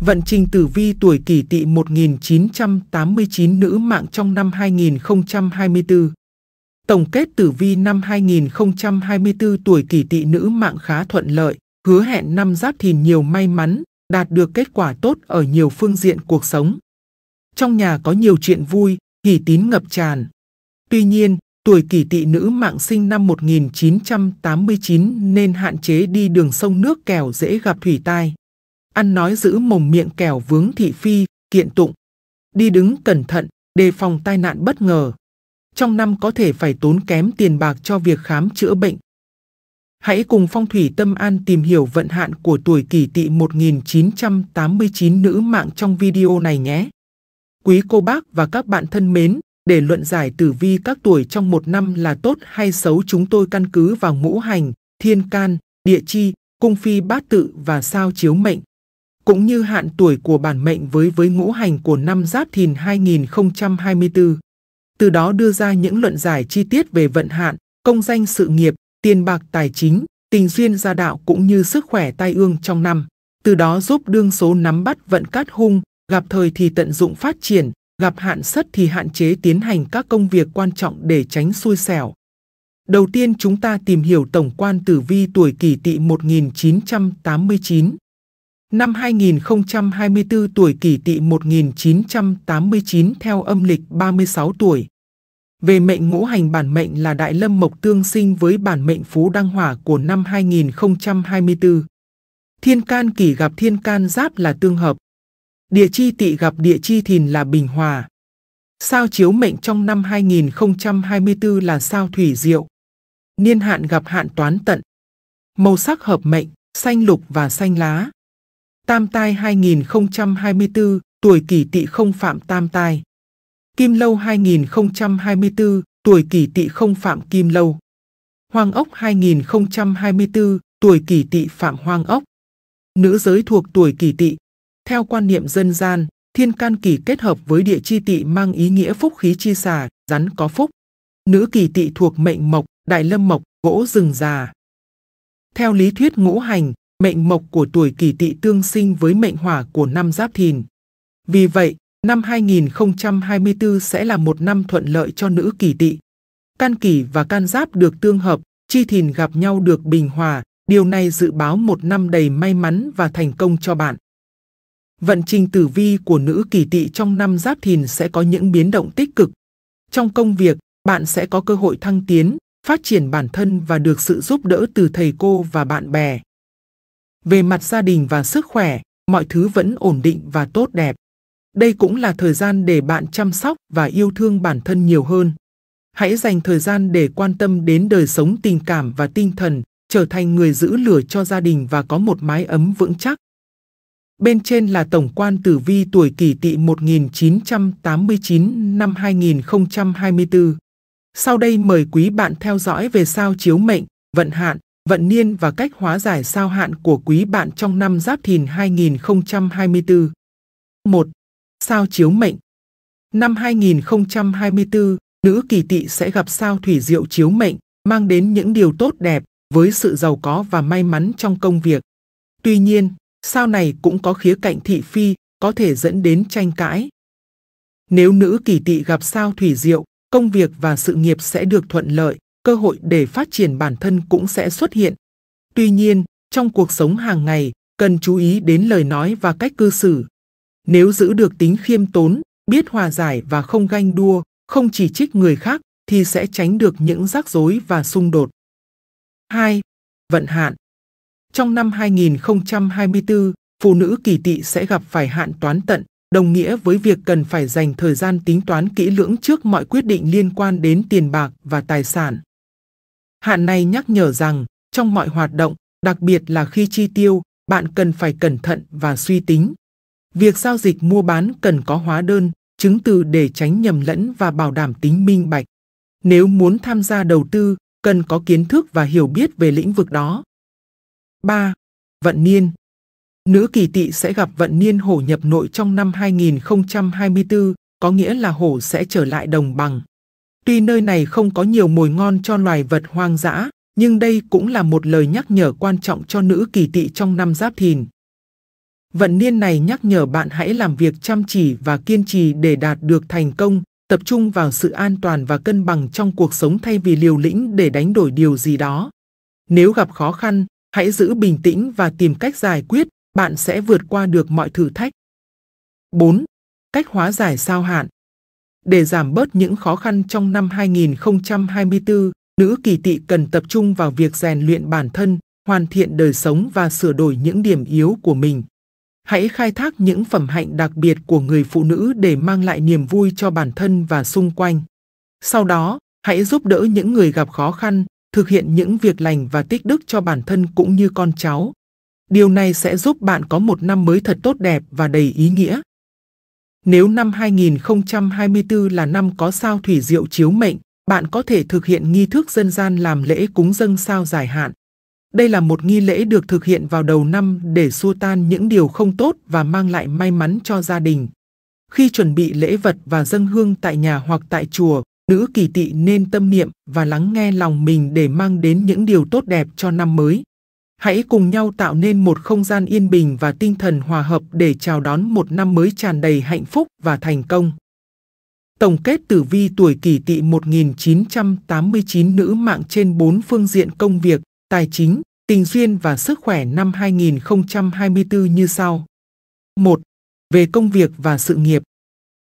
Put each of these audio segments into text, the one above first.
vận trình tử vi tuổi kỷ tỵ 1989 nữ mạng trong năm 2024. Tổng kết tử vi năm 2024 tuổi kỷ tỵ nữ mạng khá thuận lợi, hứa hẹn năm giáp thìn nhiều may mắn, đạt được kết quả tốt ở nhiều phương diện cuộc sống. Trong nhà có nhiều chuyện vui, hỷ tín ngập tràn. Tuy nhiên, tuổi kỷ tỵ nữ mạng sinh năm 1989 nên hạn chế đi đường sông nước kèo dễ gặp thủy tai ăn nói giữ mồm miệng kẻo vướng thị phi, kiện tụng. Đi đứng cẩn thận, đề phòng tai nạn bất ngờ. Trong năm có thể phải tốn kém tiền bạc cho việc khám chữa bệnh. Hãy cùng Phong Thủy Tâm An tìm hiểu vận hạn của tuổi kỷ tỵ 1989 nữ mạng trong video này nhé. Quý cô bác và các bạn thân mến, để luận giải tử vi các tuổi trong một năm là tốt hay xấu chúng tôi căn cứ vào ngũ hành, thiên can, địa chi, cung phi bát tự và sao chiếu mệnh cũng như hạn tuổi của bản mệnh với với ngũ hành của năm Giáp Thìn 2024. Từ đó đưa ra những luận giải chi tiết về vận hạn, công danh sự nghiệp, tiền bạc tài chính, tình duyên gia đạo cũng như sức khỏe tai ương trong năm. Từ đó giúp đương số nắm bắt vận cát hung, gặp thời thì tận dụng phát triển, gặp hạn sất thì hạn chế tiến hành các công việc quan trọng để tránh xui xẻo. Đầu tiên chúng ta tìm hiểu tổng quan tử vi tuổi kỷ tỵ 1989. Năm 2024 tuổi kỷ tỵ 1989 theo âm lịch 36 tuổi. Về mệnh ngũ hành bản mệnh là đại lâm mộc tương sinh với bản mệnh phú đăng hỏa của năm 2024. Thiên can kỷ gặp thiên can giáp là tương hợp. Địa chi tỵ gặp địa chi thìn là bình hòa. Sao chiếu mệnh trong năm 2024 là sao thủy diệu. Niên hạn gặp hạn toán tận. Màu sắc hợp mệnh, xanh lục và xanh lá. Tam tai 2024, tuổi kỷ tỵ không phạm tam tai. Kim lâu 2024, tuổi kỷ tỵ không phạm kim lâu. Hoàng ốc 2024, tuổi kỷ tỵ phạm hoang ốc. Nữ giới thuộc tuổi kỷ tỵ. Theo quan niệm dân gian, thiên can kỷ kết hợp với địa chi tỵ mang ý nghĩa phúc khí chi xà rắn có phúc. Nữ kỷ tỵ thuộc mệnh mộc, đại lâm mộc, gỗ rừng già. Theo lý thuyết ngũ hành, mệnh mộc của tuổi kỷ tỵ tương sinh với mệnh hỏa của năm giáp thìn. Vì vậy, năm 2024 sẽ là một năm thuận lợi cho nữ kỷ tỵ. Can kỷ và can giáp được tương hợp, chi thìn gặp nhau được bình hòa, điều này dự báo một năm đầy may mắn và thành công cho bạn. Vận trình tử vi của nữ kỷ tỵ trong năm giáp thìn sẽ có những biến động tích cực. Trong công việc, bạn sẽ có cơ hội thăng tiến, phát triển bản thân và được sự giúp đỡ từ thầy cô và bạn bè về mặt gia đình và sức khỏe, mọi thứ vẫn ổn định và tốt đẹp. Đây cũng là thời gian để bạn chăm sóc và yêu thương bản thân nhiều hơn. Hãy dành thời gian để quan tâm đến đời sống tình cảm và tinh thần, trở thành người giữ lửa cho gia đình và có một mái ấm vững chắc. Bên trên là tổng quan tử vi tuổi kỷ tỵ 1989 năm 2024. Sau đây mời quý bạn theo dõi về sao chiếu mệnh, vận hạn, vận niên và cách hóa giải sao hạn của quý bạn trong năm Giáp Thìn 2024. 1. Sao chiếu mệnh Năm 2024, nữ kỳ tỵ sẽ gặp sao thủy diệu chiếu mệnh, mang đến những điều tốt đẹp với sự giàu có và may mắn trong công việc. Tuy nhiên, sao này cũng có khía cạnh thị phi, có thể dẫn đến tranh cãi. Nếu nữ kỳ tỵ gặp sao thủy diệu, công việc và sự nghiệp sẽ được thuận lợi, cơ hội để phát triển bản thân cũng sẽ xuất hiện. Tuy nhiên, trong cuộc sống hàng ngày, cần chú ý đến lời nói và cách cư xử. Nếu giữ được tính khiêm tốn, biết hòa giải và không ganh đua, không chỉ trích người khác thì sẽ tránh được những rắc rối và xung đột. 2. Vận hạn Trong năm 2024, phụ nữ kỳ tỵ sẽ gặp phải hạn toán tận, đồng nghĩa với việc cần phải dành thời gian tính toán kỹ lưỡng trước mọi quyết định liên quan đến tiền bạc và tài sản. Hạn này nhắc nhở rằng, trong mọi hoạt động, đặc biệt là khi chi tiêu, bạn cần phải cẩn thận và suy tính. Việc giao dịch mua bán cần có hóa đơn, chứng từ để tránh nhầm lẫn và bảo đảm tính minh bạch. Nếu muốn tham gia đầu tư, cần có kiến thức và hiểu biết về lĩnh vực đó. 3. Vận niên Nữ kỳ tị sẽ gặp vận niên hổ nhập nội trong năm 2024, có nghĩa là hổ sẽ trở lại đồng bằng. Tuy nơi này không có nhiều mồi ngon cho loài vật hoang dã, nhưng đây cũng là một lời nhắc nhở quan trọng cho nữ kỳ tị trong năm giáp thìn. Vận niên này nhắc nhở bạn hãy làm việc chăm chỉ và kiên trì để đạt được thành công, tập trung vào sự an toàn và cân bằng trong cuộc sống thay vì liều lĩnh để đánh đổi điều gì đó. Nếu gặp khó khăn, hãy giữ bình tĩnh và tìm cách giải quyết, bạn sẽ vượt qua được mọi thử thách. 4. Cách hóa giải sao hạn để giảm bớt những khó khăn trong năm 2024, nữ kỳ tỵ cần tập trung vào việc rèn luyện bản thân, hoàn thiện đời sống và sửa đổi những điểm yếu của mình. Hãy khai thác những phẩm hạnh đặc biệt của người phụ nữ để mang lại niềm vui cho bản thân và xung quanh. Sau đó, hãy giúp đỡ những người gặp khó khăn, thực hiện những việc lành và tích đức cho bản thân cũng như con cháu. Điều này sẽ giúp bạn có một năm mới thật tốt đẹp và đầy ý nghĩa. Nếu năm 2024 là năm có sao thủy diệu chiếu mệnh, bạn có thể thực hiện nghi thức dân gian làm lễ cúng dâng sao dài hạn. Đây là một nghi lễ được thực hiện vào đầu năm để xua tan những điều không tốt và mang lại may mắn cho gia đình. Khi chuẩn bị lễ vật và dâng hương tại nhà hoặc tại chùa, nữ kỳ tỵ nên tâm niệm và lắng nghe lòng mình để mang đến những điều tốt đẹp cho năm mới. Hãy cùng nhau tạo nên một không gian yên bình và tinh thần hòa hợp để chào đón một năm mới tràn đầy hạnh phúc và thành công. Tổng kết tử vi tuổi kỷ tỵ 1989 nữ mạng trên 4 phương diện công việc, tài chính, tình duyên và sức khỏe năm 2024 như sau. 1. Về công việc và sự nghiệp.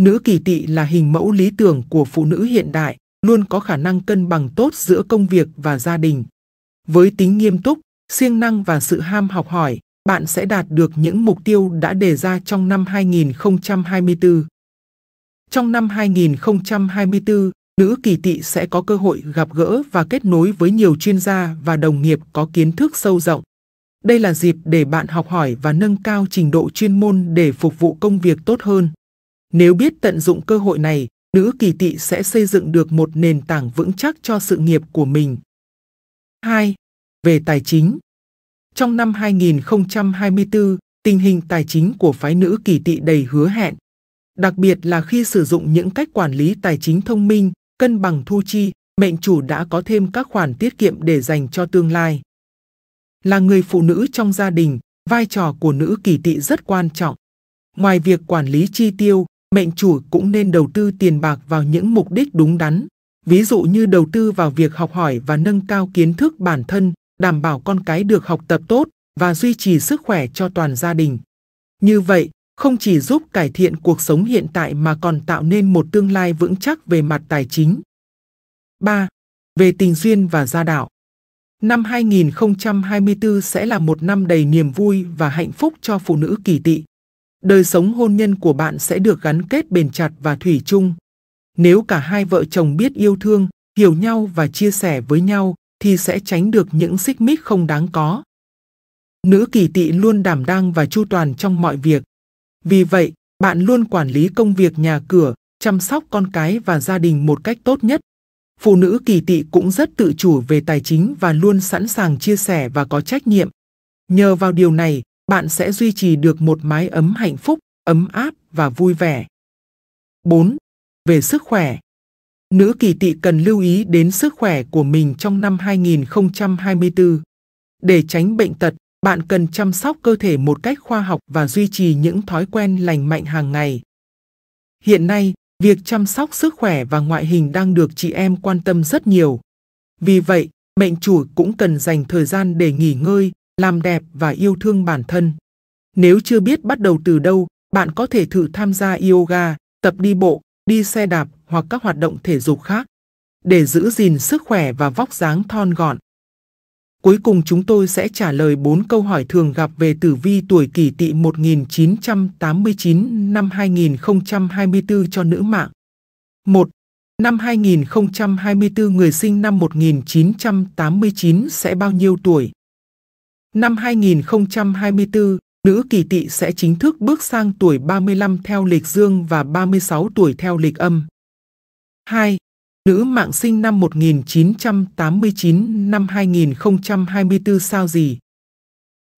Nữ kỷ tỵ là hình mẫu lý tưởng của phụ nữ hiện đại, luôn có khả năng cân bằng tốt giữa công việc và gia đình. Với tính nghiêm túc, siêng năng và sự ham học hỏi, bạn sẽ đạt được những mục tiêu đã đề ra trong năm 2024. Trong năm 2024, nữ kỳ tỵ sẽ có cơ hội gặp gỡ và kết nối với nhiều chuyên gia và đồng nghiệp có kiến thức sâu rộng. Đây là dịp để bạn học hỏi và nâng cao trình độ chuyên môn để phục vụ công việc tốt hơn. Nếu biết tận dụng cơ hội này, nữ kỳ tỵ sẽ xây dựng được một nền tảng vững chắc cho sự nghiệp của mình. 2. Về tài chính Trong năm 2024, tình hình tài chính của phái nữ kỳ tỵ đầy hứa hẹn. Đặc biệt là khi sử dụng những cách quản lý tài chính thông minh, cân bằng thu chi, mệnh chủ đã có thêm các khoản tiết kiệm để dành cho tương lai. Là người phụ nữ trong gia đình, vai trò của nữ kỳ tỵ rất quan trọng. Ngoài việc quản lý chi tiêu, mệnh chủ cũng nên đầu tư tiền bạc vào những mục đích đúng đắn, ví dụ như đầu tư vào việc học hỏi và nâng cao kiến thức bản thân, đảm bảo con cái được học tập tốt và duy trì sức khỏe cho toàn gia đình. Như vậy, không chỉ giúp cải thiện cuộc sống hiện tại mà còn tạo nên một tương lai vững chắc về mặt tài chính. 3. Về tình duyên và gia đạo. Năm 2024 sẽ là một năm đầy niềm vui và hạnh phúc cho phụ nữ kỳ tỵ. Đời sống hôn nhân của bạn sẽ được gắn kết bền chặt và thủy chung. Nếu cả hai vợ chồng biết yêu thương, hiểu nhau và chia sẻ với nhau, thì sẽ tránh được những xích mích không đáng có. Nữ kỳ tỵ luôn đảm đang và chu toàn trong mọi việc. Vì vậy, bạn luôn quản lý công việc nhà cửa, chăm sóc con cái và gia đình một cách tốt nhất. Phụ nữ kỳ tỵ cũng rất tự chủ về tài chính và luôn sẵn sàng chia sẻ và có trách nhiệm. Nhờ vào điều này, bạn sẽ duy trì được một mái ấm hạnh phúc, ấm áp và vui vẻ. 4. Về sức khỏe Nữ kỳ tỵ cần lưu ý đến sức khỏe của mình trong năm 2024. Để tránh bệnh tật, bạn cần chăm sóc cơ thể một cách khoa học và duy trì những thói quen lành mạnh hàng ngày. Hiện nay, việc chăm sóc sức khỏe và ngoại hình đang được chị em quan tâm rất nhiều. Vì vậy, mệnh chủ cũng cần dành thời gian để nghỉ ngơi, làm đẹp và yêu thương bản thân. Nếu chưa biết bắt đầu từ đâu, bạn có thể thử tham gia yoga, tập đi bộ, đi xe đạp hoặc các hoạt động thể dục khác để giữ gìn sức khỏe và vóc dáng thon gọn. Cuối cùng chúng tôi sẽ trả lời 4 câu hỏi thường gặp về tử vi tuổi kỷ tỵ 1989 năm 2024 cho nữ mạng. 1. Năm 2024 người sinh năm 1989 sẽ bao nhiêu tuổi? Năm 2024, nữ kỳ tỵ sẽ chính thức bước sang tuổi 35 theo lịch dương và 36 tuổi theo lịch âm. 2. Nữ mạng sinh năm 1989 năm 2024 sao gì?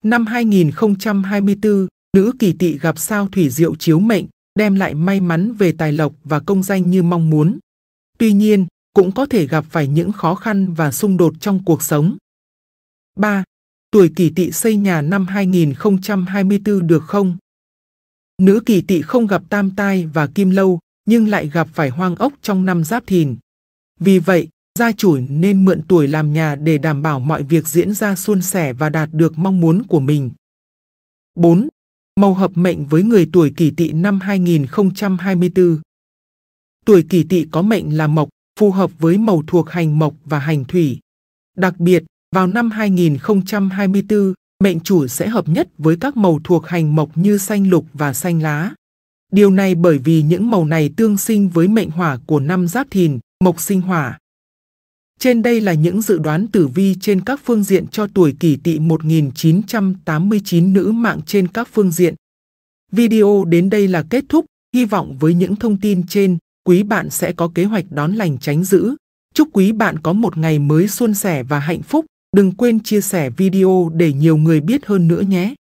Năm 2024, nữ kỳ tỵ gặp sao thủy diệu chiếu mệnh, đem lại may mắn về tài lộc và công danh như mong muốn. Tuy nhiên, cũng có thể gặp phải những khó khăn và xung đột trong cuộc sống. 3. Tuổi kỳ tỵ xây nhà năm 2024 được không? Nữ kỳ tỵ không gặp tam tai và kim lâu, nhưng lại gặp phải hoang ốc trong năm giáp thìn. Vì vậy, gia chủ nên mượn tuổi làm nhà để đảm bảo mọi việc diễn ra suôn sẻ và đạt được mong muốn của mình. 4. Màu hợp mệnh với người tuổi kỷ tỵ năm 2024 Tuổi kỷ tỵ có mệnh là mộc, phù hợp với màu thuộc hành mộc và hành thủy. Đặc biệt, vào năm 2024, mệnh chủ sẽ hợp nhất với các màu thuộc hành mộc như xanh lục và xanh lá. Điều này bởi vì những màu này tương sinh với mệnh hỏa của năm giáp thìn, mộc sinh hỏa. Trên đây là những dự đoán tử vi trên các phương diện cho tuổi kỷ tỵ 1989 nữ mạng trên các phương diện. Video đến đây là kết thúc, hy vọng với những thông tin trên, quý bạn sẽ có kế hoạch đón lành tránh giữ. Chúc quý bạn có một ngày mới xuân sẻ và hạnh phúc, đừng quên chia sẻ video để nhiều người biết hơn nữa nhé.